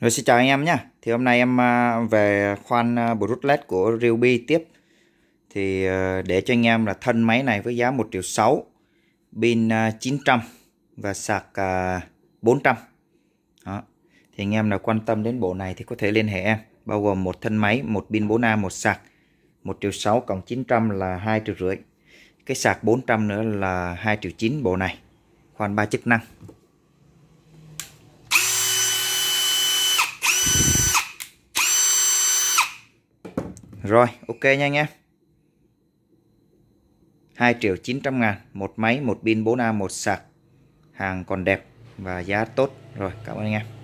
Rồi xin chào anh em nhé Thì hôm nay em à, về khoan à, brutlet của Ruby tiếp Thì à, để cho anh em là thân máy này với giá 1 triệu 6 Pin 900 Và sạc 400 Đó. Thì anh em nào quan tâm đến bộ này thì có thể liên hệ em Bao gồm một thân máy, một pin 4A, một sạc 1 triệu 6 cộng 900 là 2 triệu rưỡi Cái sạc 400 nữa là 2 triệu 9 bộ này Khoan 3 chức năng Rồi, ok nha anh em. 2 triệu 900 ngàn, một máy, một pin 4A, một sạc. Hàng còn đẹp và giá tốt. Rồi, cảm ơn anh em.